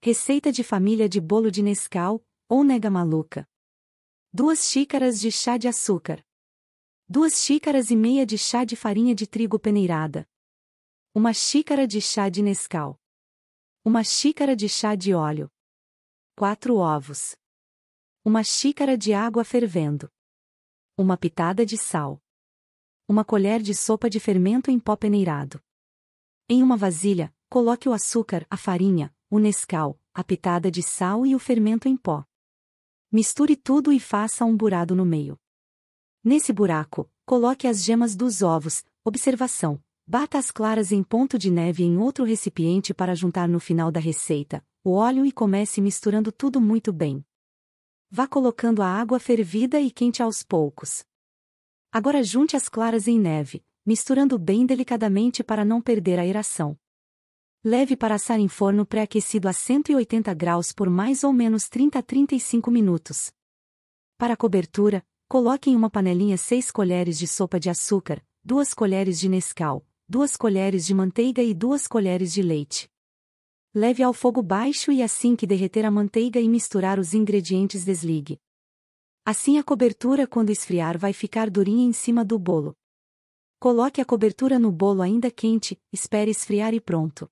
Receita de família de bolo de Nescau, ou nega maluca. 2 xícaras de chá de açúcar. 2 xícaras e meia de chá de farinha de trigo peneirada. 1 xícara de chá de Nescau. 1 xícara de chá de óleo. 4 ovos. 1 xícara de água fervendo. 1 pitada de sal. 1 colher de sopa de fermento em pó peneirado. Em uma vasilha, coloque o açúcar, a farinha, o nescal, a pitada de sal e o fermento em pó. Misture tudo e faça um burado no meio. Nesse buraco, coloque as gemas dos ovos. Observação: bata as claras em ponto de neve em outro recipiente para juntar no final da receita, o óleo e comece misturando tudo muito bem. Vá colocando a água fervida e quente aos poucos. Agora junte as claras em neve, misturando bem delicadamente para não perder a aeração. Leve para assar em forno pré-aquecido a 180 graus por mais ou menos 30 a 35 minutos. Para cobertura, coloque em uma panelinha 6 colheres de sopa de açúcar, 2 colheres de Nescau, 2 colheres de manteiga e 2 colheres de leite. Leve ao fogo baixo e assim que derreter a manteiga e misturar os ingredientes desligue. Assim a cobertura quando esfriar vai ficar durinha em cima do bolo. Coloque a cobertura no bolo ainda quente, espere esfriar e pronto.